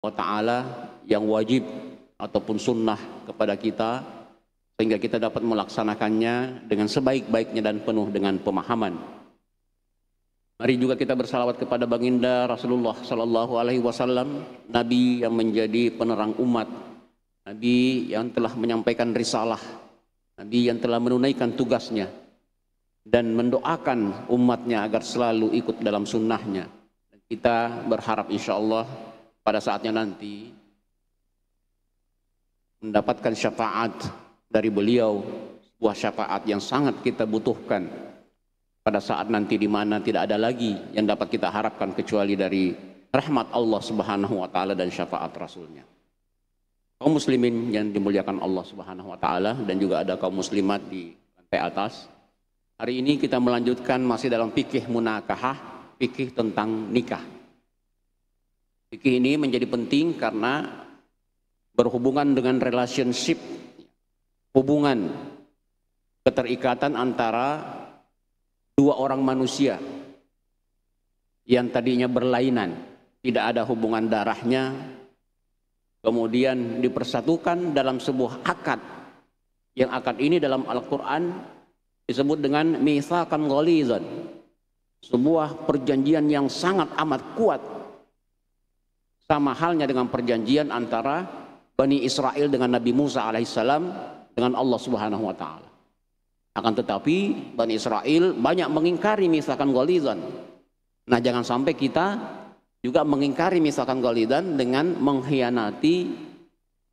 wa ta'ala yang wajib ataupun sunnah kepada kita sehingga kita dapat melaksanakannya dengan sebaik-baiknya dan penuh dengan pemahaman. Mari juga kita bersalawat kepada baginda Rasulullah Sallallahu Alaihi Wasallam, Nabi yang menjadi penerang umat, Nabi yang telah menyampaikan risalah, Nabi yang telah menunaikan tugasnya, dan mendoakan umatnya agar selalu ikut dalam sunnahnya. Kita berharap insya Allah pada saatnya nanti mendapatkan syafaat dari beliau sebuah syafaat yang sangat kita butuhkan pada saat nanti di mana tidak ada lagi yang dapat kita harapkan kecuali dari rahmat Allah Subhanahu wa taala dan syafaat rasulnya. Kaum muslimin yang dimuliakan Allah Subhanahu wa taala dan juga ada kaum muslimat di lantai atas. Hari ini kita melanjutkan masih dalam fikih munakahah, fikih tentang nikah. Fikih ini menjadi penting karena berhubungan dengan relationship, hubungan keterikatan antara dua orang manusia yang tadinya berlainan, tidak ada hubungan darahnya, kemudian dipersatukan dalam sebuah akad. Yang akad ini dalam Al-Qur'an disebut dengan misakan gholizan. Sebuah perjanjian yang sangat amat kuat sama halnya dengan perjanjian antara Bani Israel dengan Nabi Musa alaihissalam dengan Allah subhanahu wa ta'ala. Akan tetapi Bani Israel banyak mengingkari misalkan golizan. Nah jangan sampai kita juga mengingkari misalkan golizan dengan mengkhianati,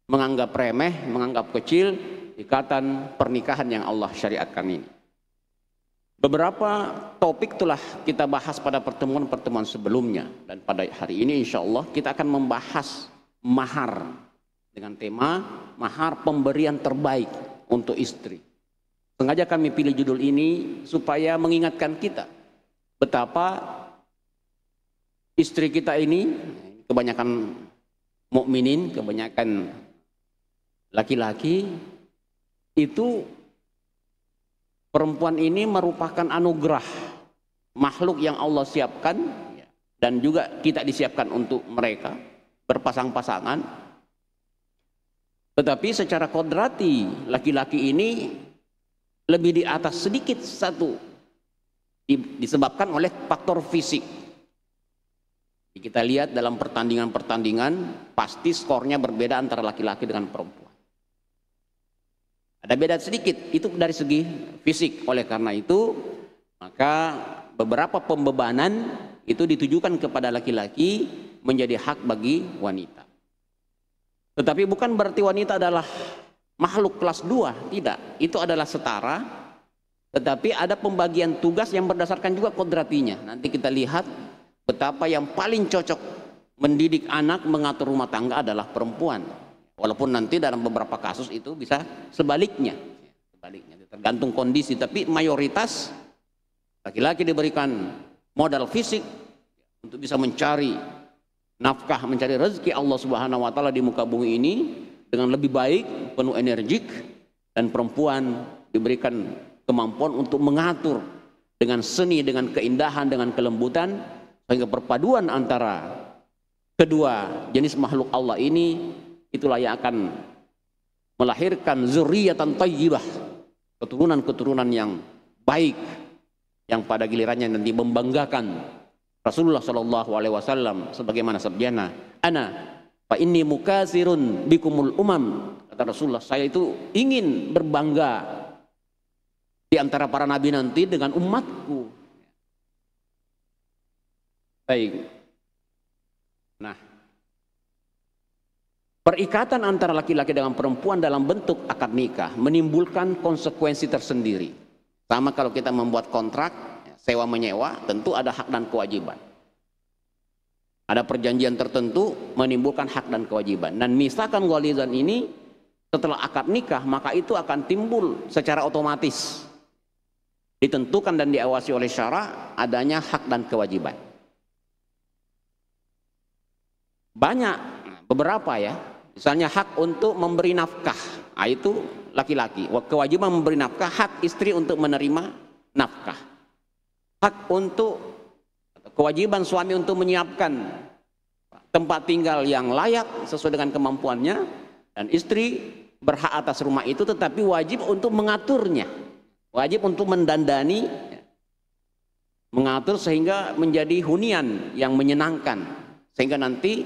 menganggap remeh, menganggap kecil ikatan pernikahan yang Allah syariatkan ini. Beberapa topik telah kita bahas pada pertemuan-pertemuan sebelumnya dan pada hari ini insya Allah kita akan membahas mahar dengan tema mahar pemberian terbaik untuk istri. Sengaja kami pilih judul ini supaya mengingatkan kita betapa istri kita ini kebanyakan mukminin, kebanyakan laki-laki itu Perempuan ini merupakan anugerah makhluk yang Allah siapkan dan juga kita disiapkan untuk mereka berpasang-pasangan. Tetapi secara kodrati laki-laki ini lebih di atas sedikit satu disebabkan oleh faktor fisik. Kita lihat dalam pertandingan-pertandingan pasti skornya berbeda antara laki-laki dengan perempuan. Ada beda sedikit, itu dari segi fisik. Oleh karena itu, maka beberapa pembebanan itu ditujukan kepada laki-laki menjadi hak bagi wanita. Tetapi bukan berarti wanita adalah makhluk kelas dua, tidak. Itu adalah setara, tetapi ada pembagian tugas yang berdasarkan juga kodratinya. Nanti kita lihat betapa yang paling cocok mendidik anak mengatur rumah tangga adalah perempuan. Walaupun nanti dalam beberapa kasus itu bisa sebaliknya, sebaliknya tergantung kondisi. Tapi mayoritas laki-laki diberikan modal fisik untuk bisa mencari nafkah, mencari rezeki Allah Subhanahu wa taala di muka bumi ini dengan lebih baik, penuh energik dan perempuan diberikan kemampuan untuk mengatur dengan seni, dengan keindahan, dengan kelembutan sehingga perpaduan antara kedua jenis makhluk Allah ini itulah yang akan melahirkan zuriatan tayyibah, keturunan-keturunan yang baik yang pada gilirannya nanti membanggakan Rasulullah Shallallahu alaihi wasallam sebagaimana sabdiana "Ana fa muka mukasirun bikumul umam." Kata Rasulullah, saya itu ingin berbangga di antara para nabi nanti dengan umatku. Baik. Nah, Perikatan antara laki-laki dengan perempuan dalam bentuk akad nikah menimbulkan konsekuensi tersendiri. Sama kalau kita membuat kontrak, sewa menyewa, tentu ada hak dan kewajiban. Ada perjanjian tertentu menimbulkan hak dan kewajiban. Dan misalkan walizan ini setelah akad nikah maka itu akan timbul secara otomatis. Ditentukan dan diawasi oleh syara adanya hak dan kewajiban. Banyak, beberapa ya, Misalnya hak untuk memberi nafkah, nah, itu laki-laki. Kewajiban memberi nafkah, hak istri untuk menerima nafkah. Hak untuk kewajiban suami untuk menyiapkan tempat tinggal yang layak sesuai dengan kemampuannya dan istri berhak atas rumah itu tetapi wajib untuk mengaturnya. Wajib untuk mendandani ya. mengatur sehingga menjadi hunian yang menyenangkan sehingga nanti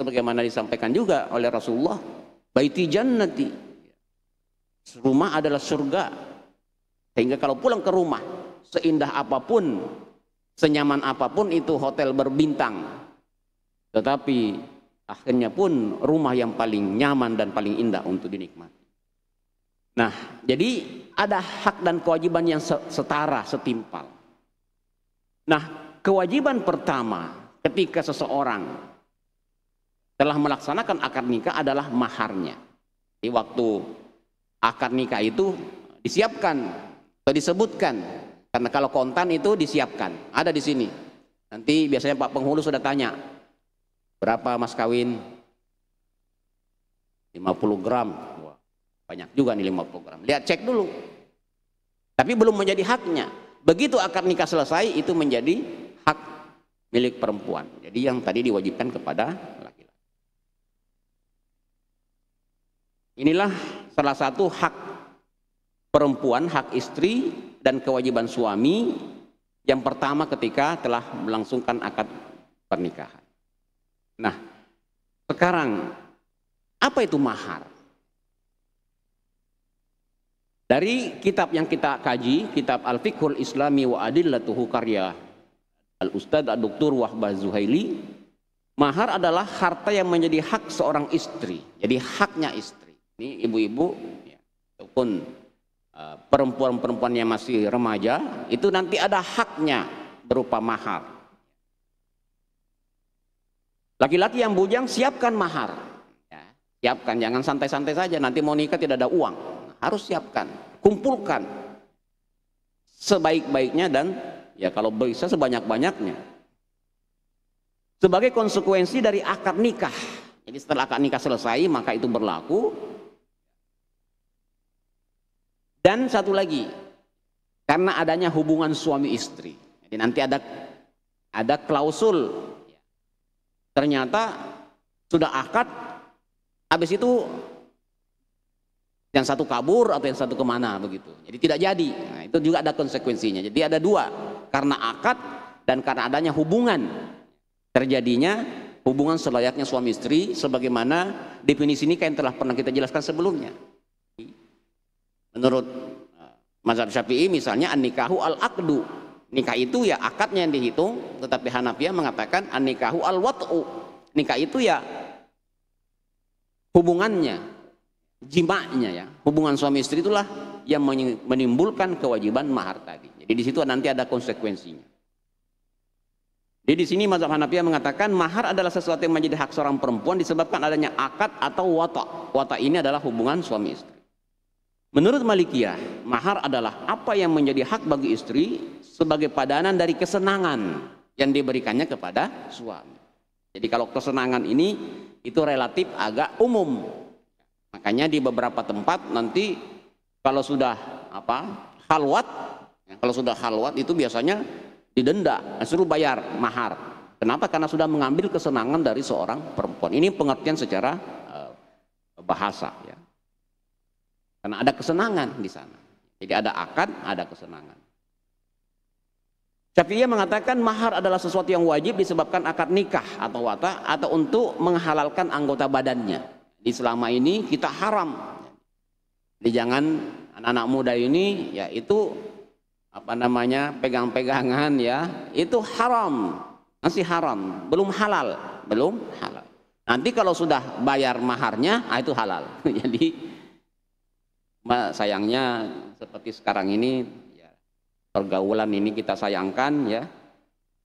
sebagaimana disampaikan juga oleh Rasulullah baiti jannati rumah adalah surga sehingga kalau pulang ke rumah seindah apapun senyaman apapun itu hotel berbintang tetapi akhirnya pun rumah yang paling nyaman dan paling indah untuk dinikmati nah jadi ada hak dan kewajiban yang setara setimpal nah kewajiban pertama ketika seseorang telah melaksanakan akad nikah adalah maharnya. Di waktu akad nikah itu disiapkan atau disebutkan karena kalau kontan itu disiapkan, ada di sini. Nanti biasanya Pak penghulu sudah tanya, berapa mas kawin? 50 gram. Wah, banyak juga nih 50 gram. Lihat cek dulu. Tapi belum menjadi haknya. Begitu akad nikah selesai itu menjadi hak milik perempuan. Jadi yang tadi diwajibkan kepada Inilah salah satu hak perempuan, hak istri dan kewajiban suami yang pertama ketika telah melangsungkan akad pernikahan. Nah, sekarang apa itu mahar? Dari kitab yang kita kaji, kitab Al-Fiqhul Islami wa Adillatuhu karya Al-Ustadz Dr. Wahbah Zuhaili, mahar adalah harta yang menjadi hak seorang istri, jadi haknya istri. Ini ibu-ibu ya, ataupun e, perempuan-perempuan yang masih remaja itu nanti ada haknya berupa mahar. Laki-laki yang bujang siapkan mahar. Ya, siapkan, jangan santai-santai saja. Nanti mau nikah tidak ada uang. Harus siapkan, kumpulkan sebaik-baiknya dan ya kalau bisa sebanyak-banyaknya. Sebagai konsekuensi dari akad nikah. Jadi setelah akad nikah selesai maka itu berlaku dan satu lagi, karena adanya hubungan suami istri. Jadi nanti ada ada klausul. Ternyata sudah akad, habis itu yang satu kabur atau yang satu kemana begitu. Jadi tidak jadi. Nah, itu juga ada konsekuensinya. Jadi ada dua, karena akad dan karena adanya hubungan terjadinya hubungan selayaknya suami istri sebagaimana definisi ini yang telah pernah kita jelaskan sebelumnya. Menurut eh, mazhab Syafi'i misalnya an-nikahu al akdu Nikah itu ya akadnya yang dihitung, tetapi Hanafiya mengatakan an-nikahu al-wat'u. Nikah itu ya hubungannya, jimaknya ya. Hubungan suami istri itulah yang menimbulkan kewajiban mahar tadi. Jadi di situ nanti ada konsekuensinya. Jadi di sini mazhab Hanafiya mengatakan mahar adalah sesuatu yang menjadi hak seorang perempuan disebabkan adanya akad atau watak. Watak ini adalah hubungan suami istri. Menurut Malikiyah, mahar adalah apa yang menjadi hak bagi istri sebagai padanan dari kesenangan yang diberikannya kepada suami. Jadi kalau kesenangan ini itu relatif agak umum. Makanya di beberapa tempat nanti kalau sudah apa halwat, ya, kalau sudah halwat itu biasanya didenda, suruh bayar mahar. Kenapa? Karena sudah mengambil kesenangan dari seorang perempuan. Ini pengertian secara eh, bahasa. Ya. Karena ada kesenangan di sana. Jadi ada akad, ada kesenangan. Syafi'iyah mengatakan mahar adalah sesuatu yang wajib disebabkan akad nikah atau wata atau untuk menghalalkan anggota badannya. Di selama ini kita haram. Jadi jangan anak-anak muda ini ya itu apa namanya pegang-pegangan ya itu haram masih haram belum halal belum halal nanti kalau sudah bayar maharnya ah itu halal jadi Cuma sayangnya seperti sekarang ini ya, pergaulan ini kita sayangkan ya.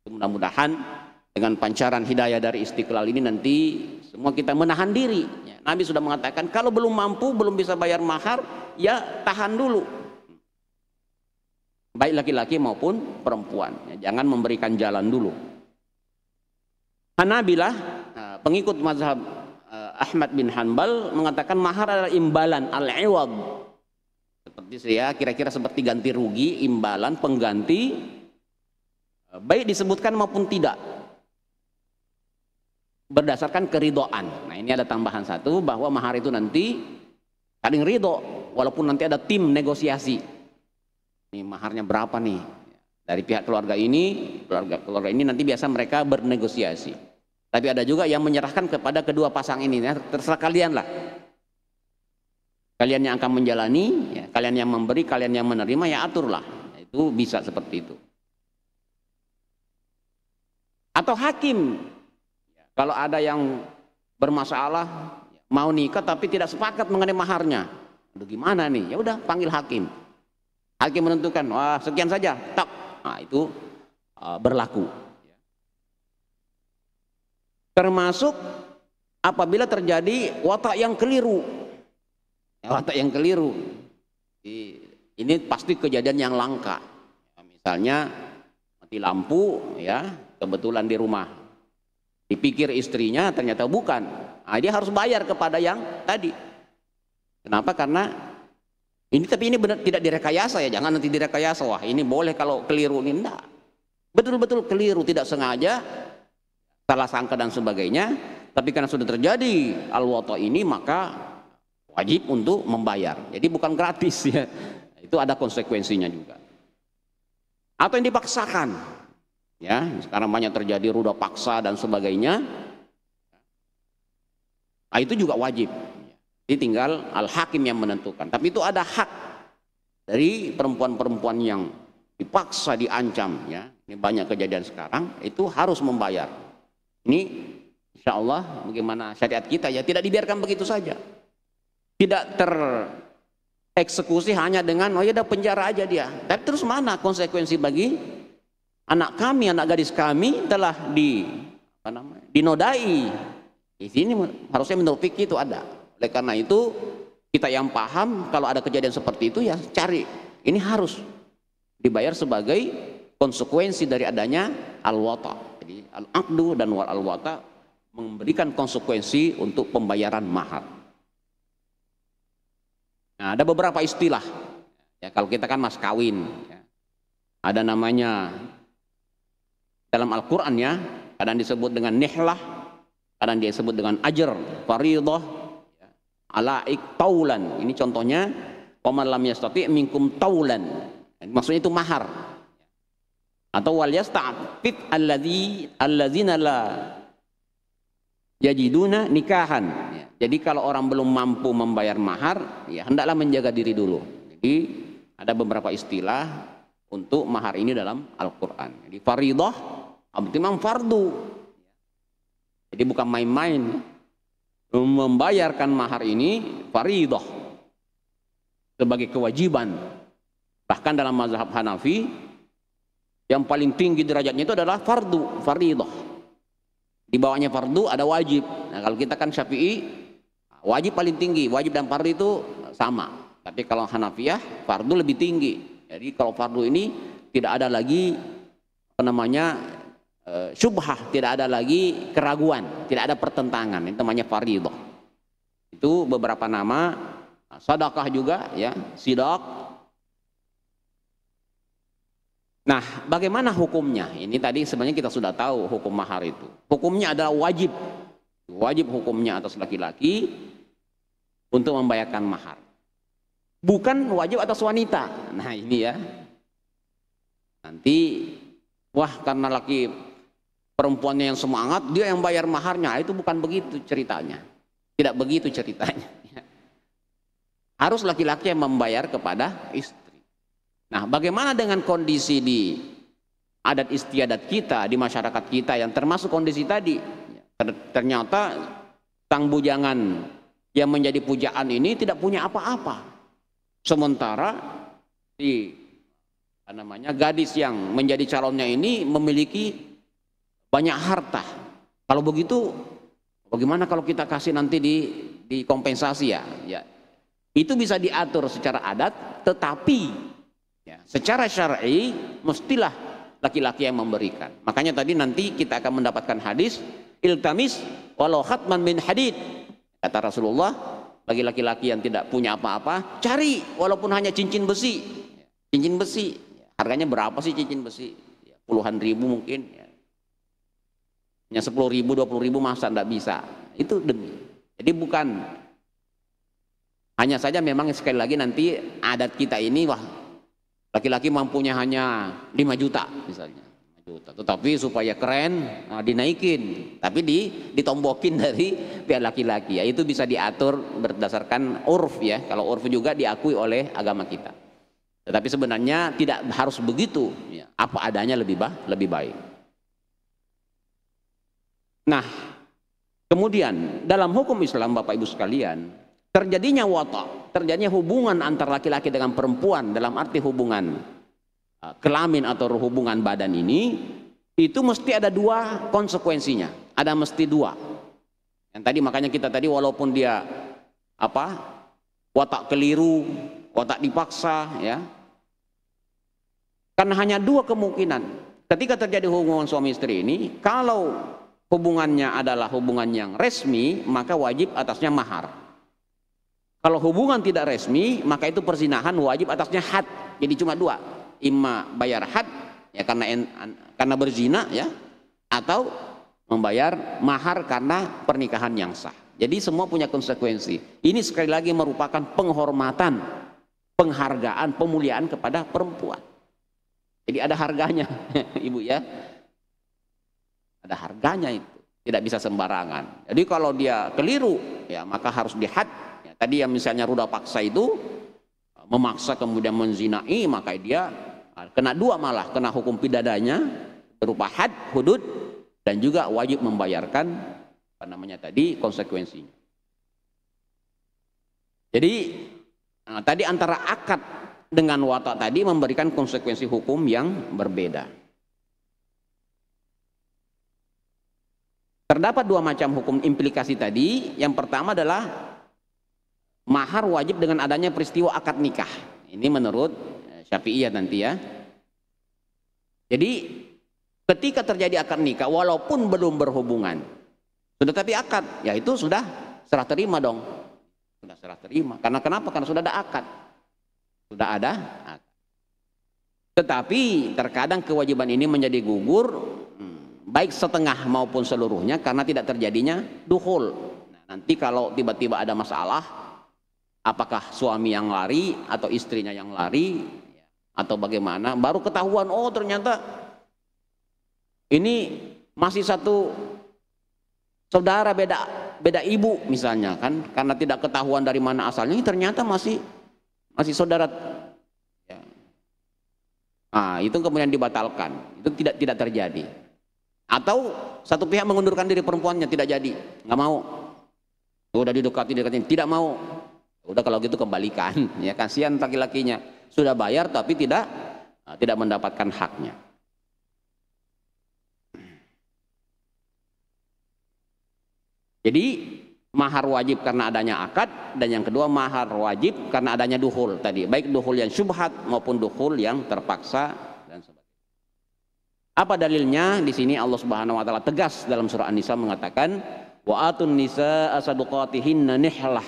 Mudah-mudahan dengan pancaran hidayah dari istiqlal ini nanti semua kita menahan diri. Ya, Nabi sudah mengatakan kalau belum mampu, belum bisa bayar mahar, ya tahan dulu. Baik laki-laki maupun perempuan. Ya, jangan memberikan jalan dulu. Hanabilah pengikut mazhab eh, Ahmad bin Hanbal mengatakan mahar adalah imbalan al-iwad seperti saya kira-kira seperti ganti rugi, imbalan, pengganti, eh, baik disebutkan maupun tidak. Berdasarkan keridoan. Nah ini ada tambahan satu bahwa mahar itu nanti saling ridho, walaupun nanti ada tim negosiasi. Ini maharnya berapa nih? Dari pihak keluarga ini, keluarga keluarga ini nanti biasa mereka bernegosiasi. Tapi ada juga yang menyerahkan kepada kedua pasang ini, ya. terserah kalian lah Kalian yang akan menjalani, ya, kalian yang memberi, kalian yang menerima, ya aturlah. Itu bisa seperti itu. Atau hakim, kalau ada yang bermasalah mau nikah tapi tidak sepakat mengenai maharnya, aduh gimana nih? Ya udah panggil hakim. Hakim menentukan, wah sekian saja, tak. Nah itu e, berlaku. Termasuk apabila terjadi watak yang keliru watak ya, yang keliru. Ini pasti kejadian yang langka. Misalnya mati lampu ya, kebetulan di rumah. Dipikir istrinya ternyata bukan. Nah, dia harus bayar kepada yang tadi. Kenapa? Karena ini tapi ini benar tidak direkayasa ya. Jangan nanti direkayasa. Wah, ini boleh kalau keliru ini enggak. Betul-betul keliru, tidak sengaja salah sangka dan sebagainya. Tapi karena sudah terjadi al ini maka wajib untuk membayar. Jadi bukan gratis ya. Itu ada konsekuensinya juga. Atau yang dipaksakan. Ya, sekarang banyak terjadi ruda paksa dan sebagainya. Nah, itu juga wajib. Jadi tinggal al-hakim yang menentukan. Tapi itu ada hak dari perempuan-perempuan yang dipaksa diancam ya. Ini banyak kejadian sekarang itu harus membayar. Ini insya Allah bagaimana syariat kita ya tidak dibiarkan begitu saja tidak tereksekusi hanya dengan oh ya udah penjara aja dia. Tapi terus mana konsekuensi bagi anak kami, anak gadis kami telah di apa namanya? dinodai. Di sini harusnya menurut fikih itu ada. Oleh karena itu kita yang paham kalau ada kejadian seperti itu ya cari ini harus dibayar sebagai konsekuensi dari adanya al-wata. Jadi al-aqdu dan wal al-wata memberikan konsekuensi untuk pembayaran mahar. Nah, ada beberapa istilah. Ya, kalau kita kan mas kawin, ya. ada namanya dalam Al-Quran ya, kadang disebut dengan nihlah, kadang disebut dengan ajar, faridah, ya. alaik taulan. Ini contohnya, paman lam yastati minkum taulan. Maksudnya itu mahar. Atau wal yasta'fit alladhi alladzina la yajiduna nikahan. Ya. Jadi kalau orang belum mampu membayar mahar, ya hendaklah menjaga diri dulu. Jadi ada beberapa istilah untuk mahar ini dalam Al-Qur'an. Jadi faridah artinya memang fardu. Jadi bukan main-main. Membayarkan mahar ini faridah sebagai kewajiban. Bahkan dalam mazhab Hanafi yang paling tinggi derajatnya itu adalah fardu, faridah di bawahnya fardu ada wajib. Nah, kalau kita kan Syafi'i, wajib paling tinggi. Wajib dan fardu itu sama. Tapi kalau Hanafiyah, fardu lebih tinggi. Jadi kalau fardu ini tidak ada lagi apa namanya e, syubhah, tidak ada lagi keraguan, tidak ada pertentangan. Ini namanya fardhu. Itu beberapa nama. Sadakah juga ya, sidak, Nah, bagaimana hukumnya? Ini tadi sebenarnya kita sudah tahu hukum mahar itu. Hukumnya adalah wajib. Wajib hukumnya atas laki-laki untuk membayarkan mahar. Bukan wajib atas wanita. Nah, ini ya. Nanti wah karena laki perempuannya yang semangat, dia yang bayar maharnya. Itu bukan begitu ceritanya. Tidak begitu ceritanya. Harus laki-laki yang membayar kepada istri Nah, bagaimana dengan kondisi di adat istiadat kita, di masyarakat kita yang termasuk kondisi tadi? Ternyata sang bujangan yang menjadi pujaan ini tidak punya apa-apa. Sementara si namanya gadis yang menjadi calonnya ini memiliki banyak harta. Kalau begitu bagaimana kalau kita kasih nanti di kompensasi ya? Ya. Itu bisa diatur secara adat tetapi Ya, secara syar'i mestilah laki-laki yang memberikan. Makanya tadi nanti kita akan mendapatkan hadis iltamis walau khatman min hadid. Kata Rasulullah, bagi laki-laki yang tidak punya apa-apa, cari walaupun hanya cincin besi. Cincin besi, harganya berapa sih cincin besi? Ya, puluhan ribu mungkin. Ya. Hanya sepuluh ribu, dua puluh ribu masa tidak bisa. Itu demi. Jadi bukan hanya saja memang sekali lagi nanti adat kita ini wah Laki-laki mampunya hanya 5 juta misalnya. 5 juta. Tetapi supaya keren nah, dinaikin, tapi di ditombokin dari pihak laki-laki. Ya, itu bisa diatur berdasarkan urf ya. Kalau urf juga diakui oleh agama kita. Tetapi sebenarnya tidak harus begitu. Ya. Apa adanya lebih bah, lebih baik. Nah, kemudian dalam hukum Islam Bapak Ibu sekalian, terjadinya wata, terjadinya hubungan antar laki-laki dengan perempuan dalam arti hubungan eh, kelamin atau hubungan badan ini itu mesti ada dua konsekuensinya, ada mesti dua. Yang tadi makanya kita tadi walaupun dia apa watak keliru, watak dipaksa ya. Karena hanya dua kemungkinan. Ketika terjadi hubungan suami istri ini, kalau hubungannya adalah hubungan yang resmi, maka wajib atasnya mahar. Kalau hubungan tidak resmi, maka itu perzinahan wajib atasnya had. Jadi cuma dua, imma bayar had ya karena en, karena berzina ya atau membayar mahar karena pernikahan yang sah. Jadi semua punya konsekuensi. Ini sekali lagi merupakan penghormatan, penghargaan, pemuliaan kepada perempuan. Jadi ada harganya, Ibu ya. Ada harganya itu. Tidak bisa sembarangan. Jadi kalau dia keliru, ya maka harus dihad Tadi yang misalnya ruda paksa itu uh, memaksa kemudian menzinai maka dia uh, kena dua malah kena hukum pidananya berupa had hudud dan juga wajib membayarkan apa namanya tadi konsekuensinya. Jadi nah, tadi antara akad dengan watak tadi memberikan konsekuensi hukum yang berbeda. Terdapat dua macam hukum implikasi tadi. Yang pertama adalah mahar wajib dengan adanya peristiwa akad nikah. Ini menurut eh, Syafi'iyah nanti ya. Jadi ketika terjadi akad nikah walaupun belum berhubungan sudah tapi akad ya itu sudah serah terima dong sudah serah terima karena kenapa karena sudah ada akad sudah ada akad. tetapi terkadang kewajiban ini menjadi gugur hmm, baik setengah maupun seluruhnya karena tidak terjadinya duhul nah, nanti kalau tiba-tiba ada masalah apakah suami yang lari atau istrinya yang lari atau bagaimana baru ketahuan oh ternyata ini masih satu saudara beda beda ibu misalnya kan karena tidak ketahuan dari mana asalnya ternyata masih masih saudara ya. nah, itu kemudian dibatalkan itu tidak tidak terjadi atau satu pihak mengundurkan diri perempuannya tidak jadi nggak mau sudah didekati didekati tidak mau Udah kalau gitu kembalikan, ya kasihan laki-lakinya sudah bayar tapi tidak eh, tidak mendapatkan haknya. Jadi mahar wajib karena adanya akad dan yang kedua mahar wajib karena adanya duhul tadi, baik duhul yang syubhat maupun duhul yang terpaksa dan sebagainya. Apa dalilnya? Di sini Allah Subhanahu wa taala tegas dalam surah An-Nisa mengatakan wa atun nisa asaduqatihinna nihlah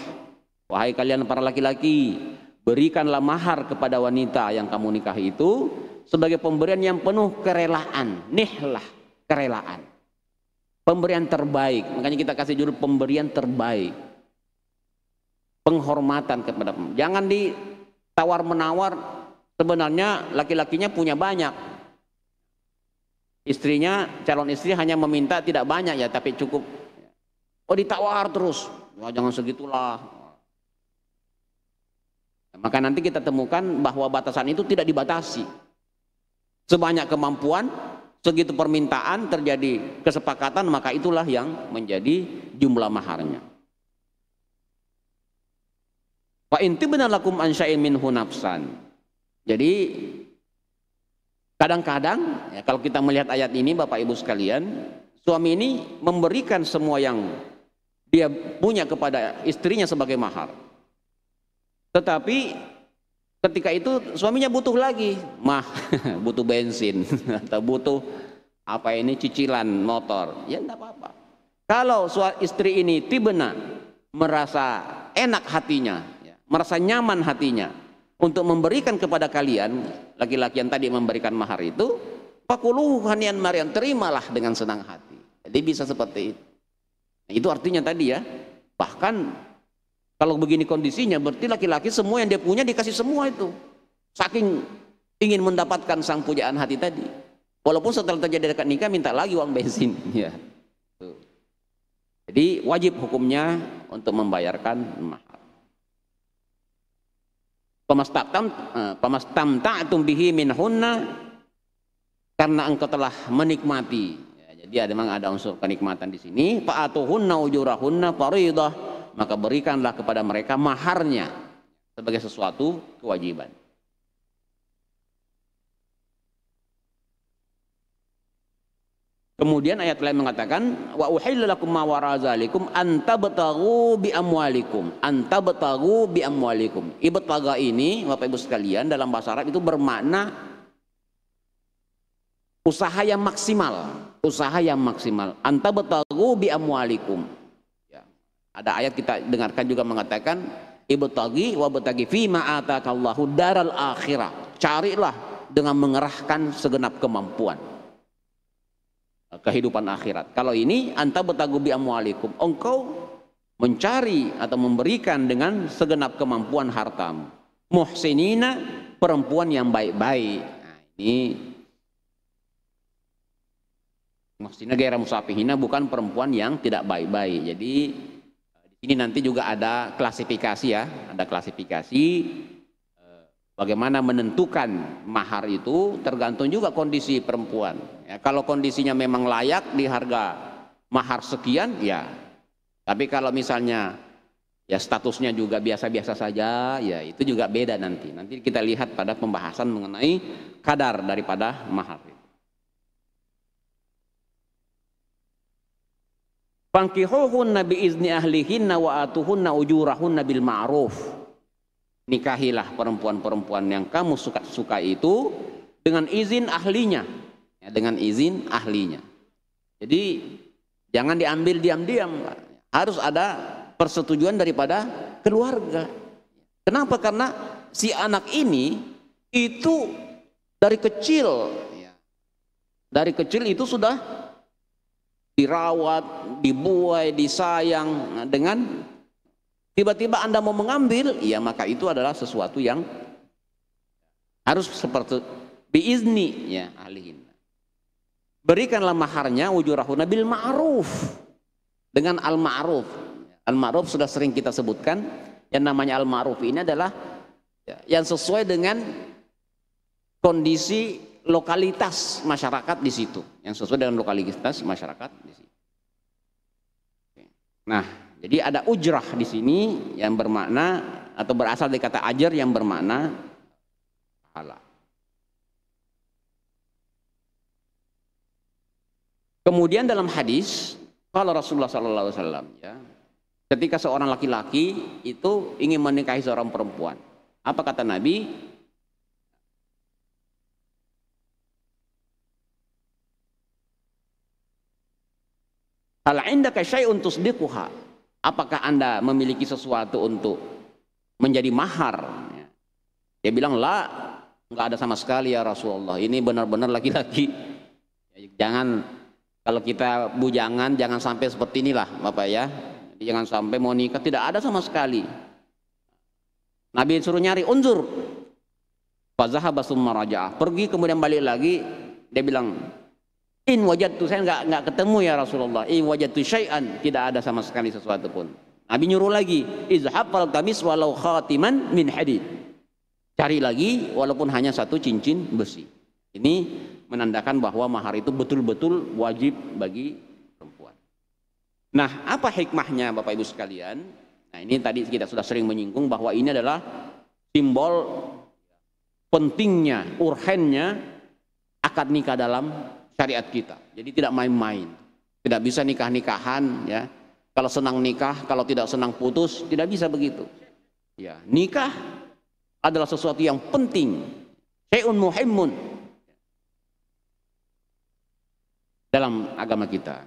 Wahai kalian para laki-laki, berikanlah mahar kepada wanita yang kamu nikahi itu sebagai pemberian yang penuh kerelaan. Nihlah kerelaan. Pemberian terbaik. Makanya kita kasih judul pemberian terbaik. Penghormatan kepada Jangan ditawar menawar. Sebenarnya laki-lakinya punya banyak. Istrinya, calon istri hanya meminta tidak banyak ya, tapi cukup. Oh ditawar terus. Wah, ya, jangan segitulah maka nanti kita temukan bahwa batasan itu tidak dibatasi. Sebanyak kemampuan, segitu permintaan terjadi kesepakatan, maka itulah yang menjadi jumlah maharnya. Wa inti lakum ansya'in min hunafsan. Jadi kadang-kadang ya, kalau kita melihat ayat ini Bapak Ibu sekalian, suami ini memberikan semua yang dia punya kepada istrinya sebagai mahar. Tetapi ketika itu suaminya butuh lagi, mah butuh bensin atau butuh apa ini cicilan motor, ya enggak apa-apa. Kalau suami istri ini tibena merasa enak hatinya, ya, merasa nyaman hatinya untuk memberikan kepada kalian laki-laki yang tadi memberikan mahar itu, pakuluhanian marian terimalah dengan senang hati. Jadi bisa seperti itu. Nah, itu artinya tadi ya, bahkan kalau begini kondisinya berarti laki-laki semua yang dia punya dikasih semua itu. Saking ingin mendapatkan sang pujaan hati tadi. Walaupun setelah terjadi dekat nikah minta lagi uang bensin. Ya. Jadi wajib hukumnya untuk membayarkan mahar. Pamastam eh, pamastam bihi min hunna karena engkau telah menikmati. Ya, jadi ada memang ada unsur kenikmatan di sini. Fa'atuhunna ujurahunna faridah maka berikanlah kepada mereka maharnya sebagai sesuatu kewajiban. Kemudian ayat lain mengatakan wa uhillalakum ma warazalikum antabtagu bi amwalikum antabtagu bi amwalikum. Ibtaga ini Bapak Ibu sekalian dalam bahasa Arab itu bermakna usaha yang maksimal, usaha yang maksimal. Antabtagu bi amwalikum ada ayat kita dengarkan juga mengatakan ibtagi wa btagi fi ma daral akhirah. Carilah dengan mengerahkan segenap kemampuan kehidupan akhirat. Kalau ini anta betagu bi amwalikum, engkau mencari atau memberikan dengan segenap kemampuan hartamu. Muhsinina perempuan yang baik-baik. Nah, ini muhsinina gairah musafihina bukan perempuan yang tidak baik-baik. Jadi ini nanti juga ada klasifikasi ya, ada klasifikasi eh, bagaimana menentukan mahar itu tergantung juga kondisi perempuan. Ya, kalau kondisinya memang layak di harga mahar sekian ya. Tapi kalau misalnya ya statusnya juga biasa-biasa saja, ya itu juga beda nanti. Nanti kita lihat pada pembahasan mengenai kadar daripada mahar. itu. Fankihuhunna nabi izni ahlihinna wa atuhunna ujurahunna bil ma'ruf. Nikahilah perempuan-perempuan yang kamu suka suka itu dengan izin ahlinya. Ya, dengan izin ahlinya. Jadi jangan diambil diam-diam. Harus ada persetujuan daripada keluarga. Kenapa? Karena si anak ini itu dari kecil ya, dari kecil itu sudah dirawat, dibuai, disayang nah, dengan tiba-tiba Anda mau mengambil, ya maka itu adalah sesuatu yang harus seperti biizni ya alihin Berikanlah maharnya wujurahuna bil ma'ruf dengan al ma'ruf. Al ma'ruf sudah sering kita sebutkan yang namanya al ma'ruf ini adalah ya, yang sesuai dengan kondisi lokalitas masyarakat di situ, yang sesuai dengan lokalitas masyarakat di situ. Nah, jadi ada ujrah di sini yang bermakna atau berasal dari kata ajar yang bermakna pahala. Kemudian dalam hadis kalau Rasulullah Sallallahu Alaihi Wasallam ya, ketika seorang laki-laki itu ingin menikahi seorang perempuan, apa kata Nabi? Hal untuk Apakah Anda memiliki sesuatu untuk menjadi mahar? Ya. Dia bilang, "La, nggak ada sama sekali ya Rasulullah. Ini benar-benar laki-laki. Ya, jangan kalau kita bujangan jangan sampai seperti inilah, Bapak ya. Jangan sampai mau nikah tidak ada sama sekali. Nabi suruh nyari unzur. Fazahaba maraja. Pergi kemudian balik lagi dia bilang In wajatu saya nggak nggak ketemu ya Rasulullah. In wajatu syai'an tidak ada sama sekali sesuatu pun. Nabi nyuruh lagi, izhab fal kamis walau khatiman min hadid. Cari lagi walaupun hanya satu cincin besi. Ini menandakan bahwa mahar itu betul-betul wajib bagi perempuan. Nah, apa hikmahnya Bapak Ibu sekalian? Nah, ini tadi kita sudah sering menyinggung bahwa ini adalah simbol pentingnya, urhennya akad nikah dalam syariat kita. Jadi tidak main-main. Tidak bisa nikah-nikahan ya. Kalau senang nikah, kalau tidak senang putus, tidak bisa begitu. Ya, nikah adalah sesuatu yang penting. Syai'un muhimmun. Dalam agama kita.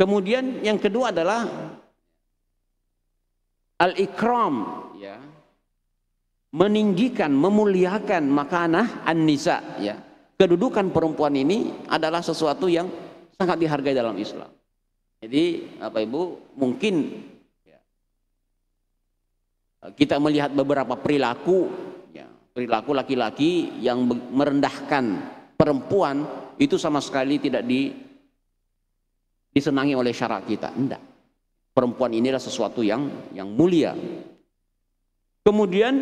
Kemudian yang kedua adalah al-ikram ya meninggikan memuliakan makanah an-nisa ya kedudukan perempuan ini adalah sesuatu yang sangat dihargai dalam Islam. Jadi Bapak Ibu mungkin ya, kita melihat beberapa perilaku ya, perilaku laki-laki yang merendahkan perempuan itu sama sekali tidak di, disenangi oleh syarat kita. Tidak. Perempuan inilah sesuatu yang yang mulia. Kemudian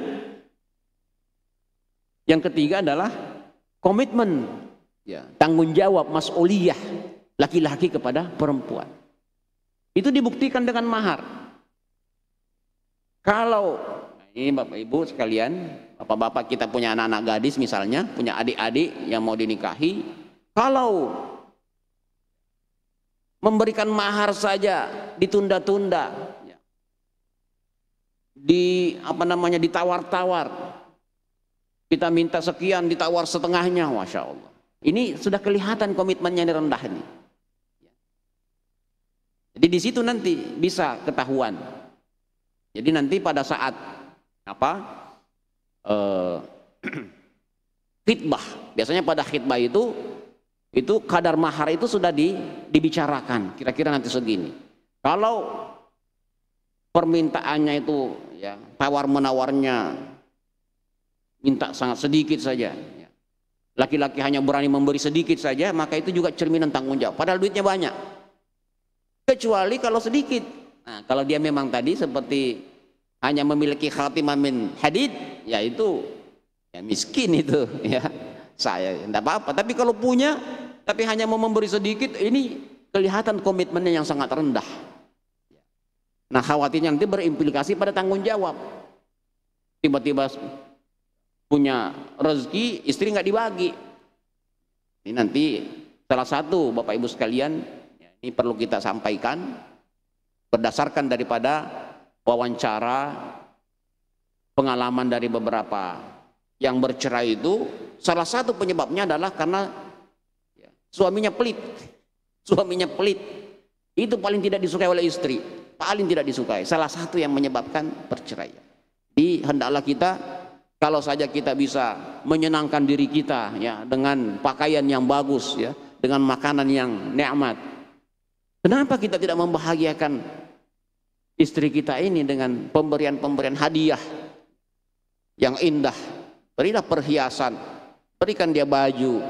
yang ketiga adalah komitmen, ya, tanggung jawab, mas'uliyah laki-laki kepada perempuan. Itu dibuktikan dengan mahar. Kalau nah, ini Bapak Ibu sekalian, Bapak-bapak kita punya anak-anak gadis misalnya, punya adik-adik yang mau dinikahi, kalau memberikan mahar saja ditunda-tunda, ya, di apa namanya ditawar-tawar, kita minta sekian, ditawar setengahnya, Masya Allah. Ini sudah kelihatan komitmennya ini rendah ini. Jadi di situ nanti bisa ketahuan. Jadi nanti pada saat apa eh, khidbah, biasanya pada khidbah itu itu kadar mahar itu sudah di, dibicarakan kira-kira nanti segini. Kalau permintaannya itu ya tawar menawarnya minta sangat sedikit saja laki-laki hanya berani memberi sedikit saja maka itu juga cerminan tanggung jawab padahal duitnya banyak kecuali kalau sedikit nah, kalau dia memang tadi seperti hanya memiliki khatimah min hadid ya itu ya miskin itu ya saya tidak apa-apa tapi kalau punya tapi hanya mau memberi sedikit ini kelihatan komitmennya yang sangat rendah nah khawatirnya nanti berimplikasi pada tanggung jawab tiba-tiba punya rezeki, istri nggak dibagi. Ini nanti salah satu Bapak Ibu sekalian, ya, ini perlu kita sampaikan berdasarkan daripada wawancara pengalaman dari beberapa yang bercerai itu salah satu penyebabnya adalah karena ya, suaminya pelit suaminya pelit itu paling tidak disukai oleh istri paling tidak disukai salah satu yang menyebabkan perceraian di hendaklah kita kalau saja kita bisa menyenangkan diri kita ya dengan pakaian yang bagus ya, dengan makanan yang nikmat. Kenapa kita tidak membahagiakan istri kita ini dengan pemberian-pemberian hadiah yang indah? Berilah perhiasan, berikan dia baju.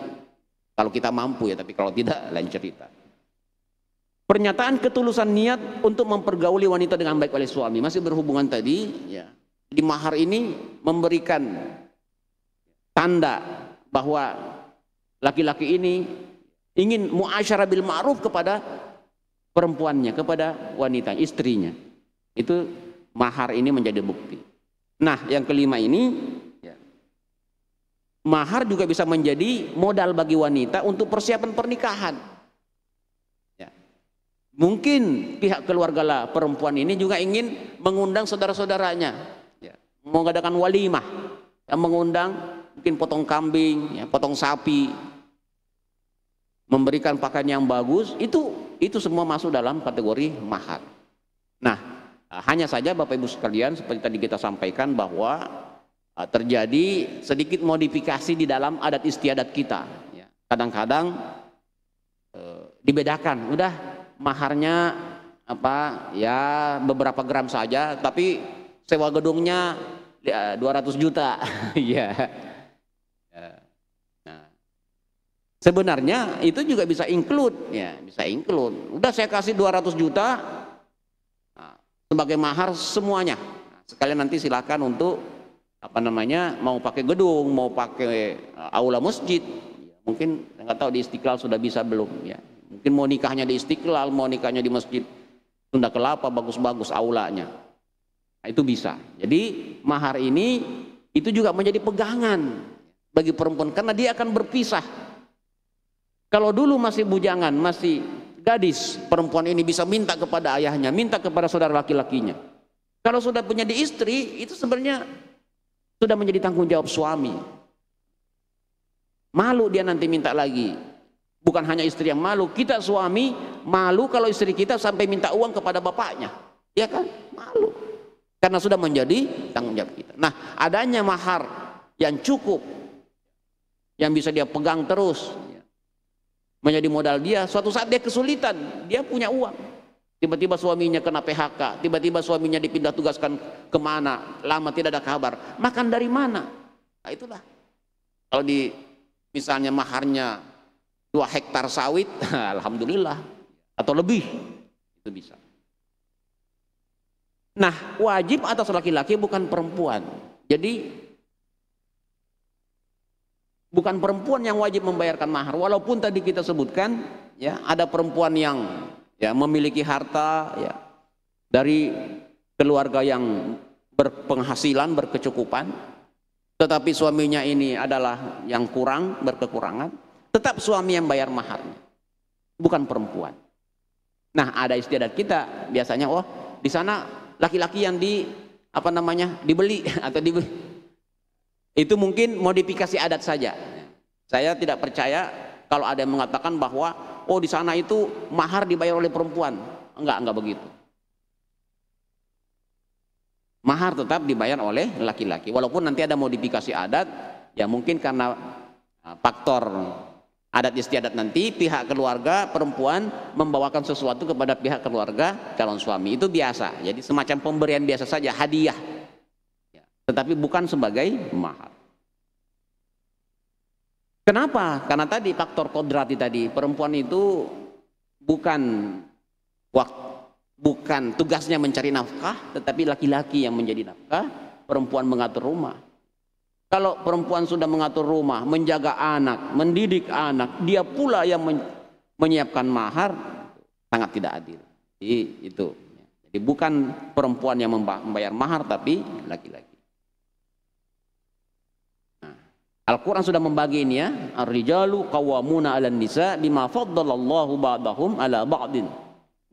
Kalau kita mampu ya, tapi kalau tidak lain cerita. Pernyataan ketulusan niat untuk mempergauli wanita dengan baik oleh suami masih berhubungan tadi ya di mahar ini memberikan tanda bahwa laki-laki ini ingin muasyarah bil ma'ruf kepada perempuannya, kepada wanita, istrinya. Itu mahar ini menjadi bukti. Nah, yang kelima ini ya, mahar juga bisa menjadi modal bagi wanita untuk persiapan pernikahan. Ya. Mungkin pihak keluarga lah perempuan ini juga ingin mengundang saudara-saudaranya mengadakan walimah yang mengundang mungkin potong kambing, ya, potong sapi, memberikan pakaian yang bagus, itu itu semua masuk dalam kategori mahar. Nah, eh, hanya saja Bapak Ibu sekalian seperti tadi kita sampaikan bahwa eh, terjadi sedikit modifikasi di dalam adat istiadat kita. Ya, kadang-kadang eh, dibedakan, udah maharnya apa ya beberapa gram saja, tapi sewa gedungnya 200 ya, juta. Iya. Ya. Nah. Sebenarnya itu juga bisa include ya, bisa include. Udah saya kasih 200 juta nah, sebagai mahar semuanya. Nah, sekalian nanti silakan untuk apa namanya mau pakai gedung, mau pakai eh, aula masjid. Ya, mungkin nggak tahu di Istiqlal sudah bisa belum ya. Mungkin mau nikahnya di Istiqlal, mau nikahnya di masjid Sunda Kelapa bagus-bagus aulanya itu bisa. Jadi mahar ini itu juga menjadi pegangan bagi perempuan karena dia akan berpisah. Kalau dulu masih bujangan, masih gadis, perempuan ini bisa minta kepada ayahnya, minta kepada saudara laki-lakinya. Kalau sudah punya di istri, itu sebenarnya sudah menjadi tanggung jawab suami. Malu dia nanti minta lagi. Bukan hanya istri yang malu, kita suami malu kalau istri kita sampai minta uang kepada bapaknya. Ya kan? Malu karena sudah menjadi tanggung jawab kita. Nah, adanya mahar yang cukup yang bisa dia pegang terus ya, menjadi modal dia, suatu saat dia kesulitan, dia punya uang. Tiba-tiba suaminya kena PHK, tiba-tiba suaminya dipindah tugaskan kemana, lama tidak ada kabar. Makan dari mana? Nah, itulah. Kalau di misalnya maharnya dua hektar sawit, alhamdulillah atau lebih itu bisa. Nah, wajib atas laki-laki bukan perempuan. Jadi bukan perempuan yang wajib membayarkan mahar. Walaupun tadi kita sebutkan ya ada perempuan yang ya memiliki harta ya dari keluarga yang berpenghasilan, berkecukupan, tetapi suaminya ini adalah yang kurang, berkekurangan, tetap suami yang bayar maharnya. Bukan perempuan. Nah, ada istiadat kita biasanya oh di sana laki-laki yang di apa namanya dibeli atau dibeli itu mungkin modifikasi adat saja saya tidak percaya kalau ada yang mengatakan bahwa oh di sana itu mahar dibayar oleh perempuan enggak enggak begitu mahar tetap dibayar oleh laki-laki walaupun nanti ada modifikasi adat ya mungkin karena eh, faktor adat istiadat nanti pihak keluarga perempuan membawakan sesuatu kepada pihak keluarga calon suami itu biasa jadi semacam pemberian biasa saja hadiah ya. tetapi bukan sebagai mahar kenapa karena tadi faktor kodrati tadi perempuan itu bukan waktu bukan tugasnya mencari nafkah tetapi laki-laki yang menjadi nafkah perempuan mengatur rumah kalau perempuan sudah mengatur rumah, menjaga anak, mendidik anak, dia pula yang menyiapkan mahar, sangat tidak adil. Jadi itu. Jadi bukan perempuan yang membayar mahar, tapi laki-laki. Nah, Al-Quran sudah membagi ini ya. Ar-rijalu qawwamuna ala nisa bima faddalallahu ba'dahum 'ala ba'din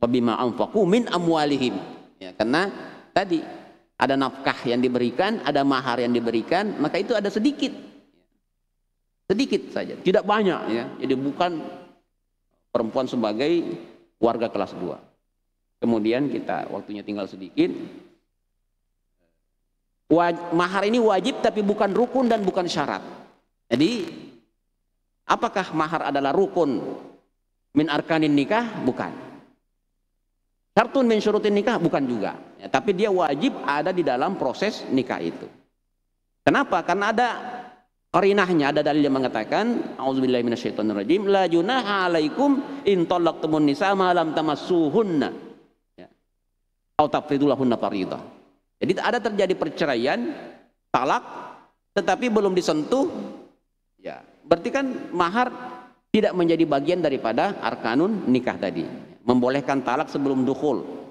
wa bima anfaqu min amwalihim. Ya, karena tadi ada nafkah yang diberikan, ada mahar yang diberikan, maka itu ada sedikit. Sedikit saja, tidak banyak ya. Jadi bukan perempuan sebagai warga kelas 2. Kemudian kita waktunya tinggal sedikit. Waj mahar ini wajib tapi bukan rukun dan bukan syarat. Jadi apakah mahar adalah rukun min arkanin nikah? Bukan. Syartun min syurutin nikah? Bukan juga tapi dia wajib ada di dalam proses nikah itu. Kenapa? Karena ada Korinahnya ada dalil yang mengatakan auzubillahi minasyaitonirrajim la junaha alaikum in talaqtumun nisa ma lam tamassuhunna ya. Jadi ada terjadi perceraian talak tetapi belum disentuh ya berarti kan mahar tidak menjadi bagian daripada arkanun nikah tadi. Membolehkan talak sebelum dukhul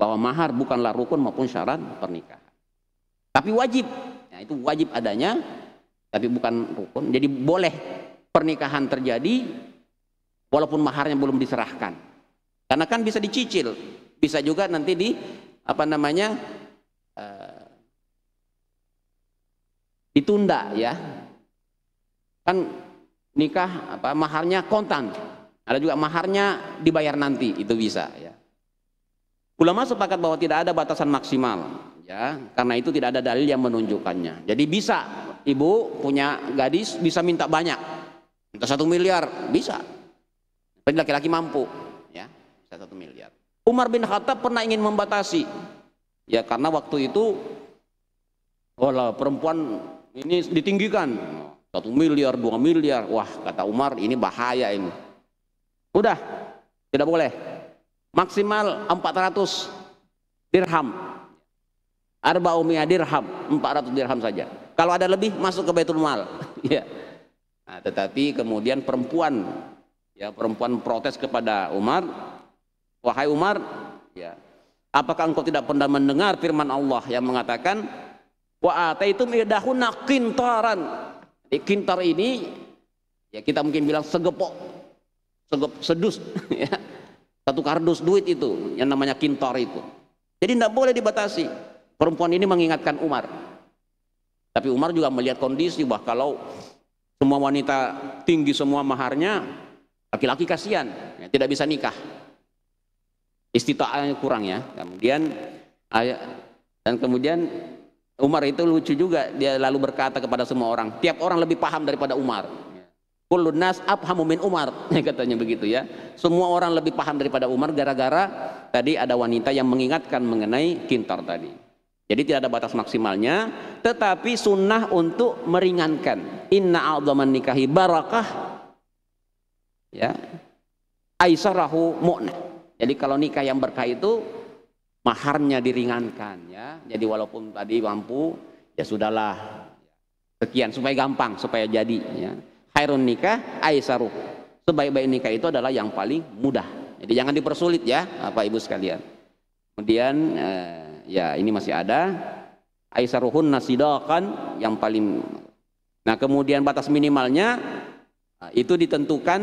bahwa mahar bukanlah rukun maupun syarat pernikahan. Tapi wajib, nah, itu wajib adanya, tapi bukan rukun. Jadi boleh pernikahan terjadi walaupun maharnya belum diserahkan. Karena kan bisa dicicil, bisa juga nanti di apa namanya uh, ditunda ya. Kan nikah apa maharnya kontan. Ada juga maharnya dibayar nanti, itu bisa ya. Ulama sepakat bahwa tidak ada batasan maksimal, ya. Karena itu tidak ada dalil yang menunjukkannya. Jadi bisa ibu punya gadis bisa minta banyak, minta satu miliar bisa. Tapi laki-laki mampu, ya, bisa satu miliar. Umar bin Khattab pernah ingin membatasi, ya karena waktu itu, wala perempuan ini ditinggikan satu miliar, dua miliar, wah kata Umar ini bahaya ini. Udah, tidak boleh maksimal 400 dirham. Arba umia dirham, 400 dirham saja. Kalau ada lebih masuk ke Baitul Mal. ya. Nah, tetapi kemudian perempuan ya perempuan protes kepada Umar, "Wahai Umar, ya, apakah engkau tidak pernah mendengar firman Allah yang mengatakan wa ataitum idahuna qintaran?" Di kintar ini ya kita mungkin bilang segepok, segep, sedus ya satu kardus duit itu yang namanya kintor itu. Jadi tidak boleh dibatasi. Perempuan ini mengingatkan Umar. Tapi Umar juga melihat kondisi bahwa kalau semua wanita tinggi semua maharnya, laki-laki kasihan, ya, tidak bisa nikah. Istita'ahnya eh, kurang ya. Kemudian dan kemudian Umar itu lucu juga, dia lalu berkata kepada semua orang, tiap orang lebih paham daripada Umar kulunas abhamumin Umar, katanya begitu ya. Semua orang lebih paham daripada Umar gara-gara tadi ada wanita yang mengingatkan mengenai kintar tadi. Jadi tidak ada batas maksimalnya, tetapi sunnah untuk meringankan. Inna a'dhaman nikahi barakah ya. rahu mu'na. Jadi kalau nikah yang berkah itu maharnya diringankan ya. Jadi walaupun tadi mampu ya sudahlah sekian supaya gampang supaya jadi ya khairun nikah aisaru. Sebaik-baik nikah itu adalah yang paling mudah. Jadi jangan dipersulit ya, Bapak Ibu sekalian. Kemudian eh, ya ini masih ada aisaruhun nasidakan yang paling Nah, kemudian batas minimalnya eh, itu ditentukan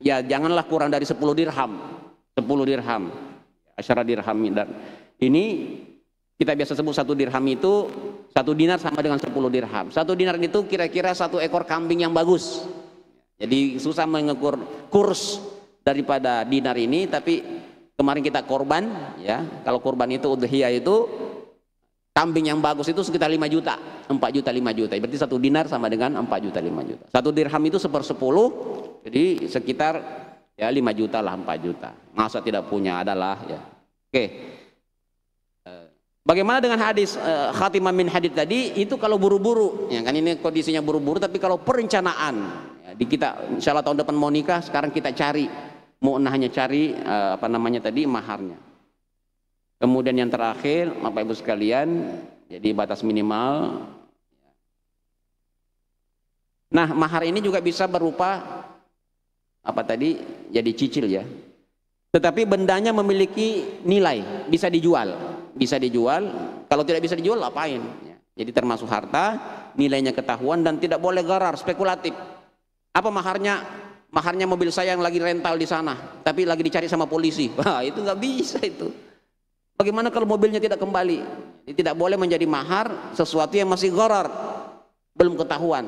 ya janganlah kurang dari 10 dirham. 10 dirham. Asyara dirham dan ini kita biasa sebut satu dirham itu satu dinar sama dengan 10 dirham. Satu dinar itu kira-kira satu ekor kambing yang bagus. Jadi susah mengukur kurs daripada dinar ini tapi kemarin kita korban ya. Kalau korban itu udhiyah itu kambing yang bagus itu sekitar 5 juta 4 juta 5 juta berarti satu dinar sama dengan 4 juta 5 juta satu dirham itu seper 10 jadi sekitar ya 5 juta lah 4 juta masa tidak punya adalah ya oke Bagaimana dengan hadis uh, khatimah min hadid tadi? Itu kalau buru-buru, ya kan ini kondisinya buru-buru. Tapi kalau perencanaan, ya, di kita insya Allah tahun depan mau nikah, sekarang kita cari mau nah hanya cari uh, apa namanya tadi maharnya. Kemudian yang terakhir, Bapak Ibu sekalian, jadi batas minimal. Nah, mahar ini juga bisa berupa apa tadi? Jadi cicil ya. Tetapi bendanya memiliki nilai, bisa dijual bisa dijual. Kalau tidak bisa dijual, apain? Ya, jadi termasuk harta, nilainya ketahuan dan tidak boleh garar, spekulatif. Apa maharnya? Maharnya mobil saya yang lagi rental di sana, tapi lagi dicari sama polisi. Wah, itu nggak bisa itu. Bagaimana kalau mobilnya tidak kembali? Jadi tidak boleh menjadi mahar sesuatu yang masih garar, belum ketahuan.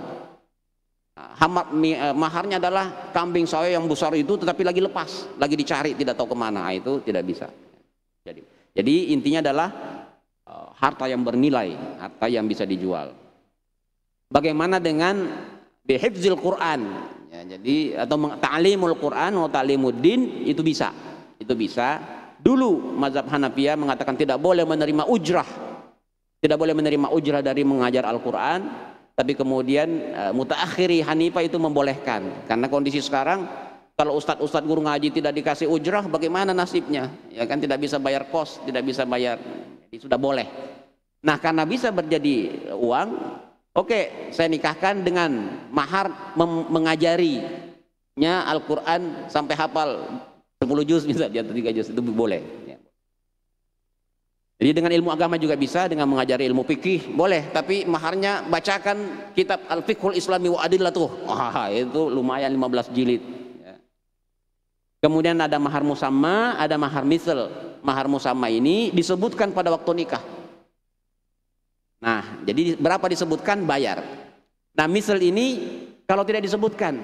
Nah, hamat eh, maharnya adalah kambing saya yang besar itu tetapi lagi lepas, lagi dicari, tidak tahu kemana. Nah, itu tidak bisa. Jadi jadi intinya adalah e, harta yang bernilai, harta yang bisa dijual. Bagaimana dengan bihifzil Quran? Ya, jadi atau ta'limul Quran atau ta'limuddin itu bisa. Itu bisa. Dulu mazhab Hanafiya mengatakan tidak boleh menerima ujrah. Tidak boleh menerima ujrah dari mengajar Al-Qur'an, tapi kemudian e, mutaakhiri Hanifah itu membolehkan karena kondisi sekarang kalau ustadz-ustadz guru ngaji tidak dikasih ujrah bagaimana nasibnya ya kan tidak bisa bayar kos tidak bisa bayar jadi sudah boleh nah karena bisa berjadi uang oke okay, saya nikahkan dengan mahar mengajarinya Al-Quran sampai hafal 10 juz bisa, atau 3 juz itu boleh ya. jadi dengan ilmu agama juga bisa, dengan mengajari ilmu fikih boleh, tapi maharnya bacakan kitab Al-Fiqhul Islami wa Adillatuh. Wah, itu lumayan 15 jilid. Kemudian ada mahar musamma, ada mahar misal. Mahar musamma ini disebutkan pada waktu nikah. Nah, jadi berapa disebutkan bayar. Nah, misal ini kalau tidak disebutkan,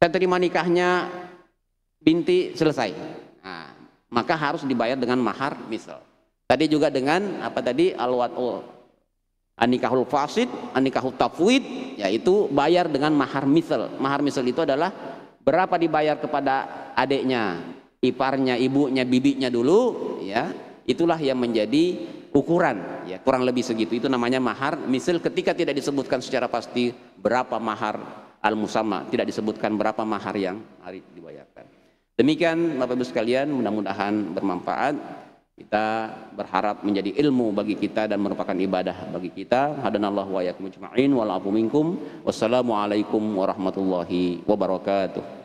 saya terima nikahnya binti selesai. Nah, maka harus dibayar dengan mahar misal. Tadi juga dengan apa tadi alwatul anikahul fasid, anikahul tafwid, yaitu bayar dengan mahar misal. Mahar misal itu adalah Berapa dibayar kepada adiknya, iparnya, ibunya, bibinya dulu, ya. Itulah yang menjadi ukuran, ya, kurang lebih segitu. Itu namanya mahar. Misal ketika tidak disebutkan secara pasti berapa mahar al-musamma, tidak disebutkan berapa mahar yang hari dibayarkan. Demikian Bapak Ibu sekalian, mudah-mudahan bermanfaat. Kita berharap menjadi ilmu bagi kita dan merupakan ibadah bagi kita. Hadanallahu wa yakum ajma'in wa la'afu minkum. Wassalamualaikum warahmatullahi wabarakatuh.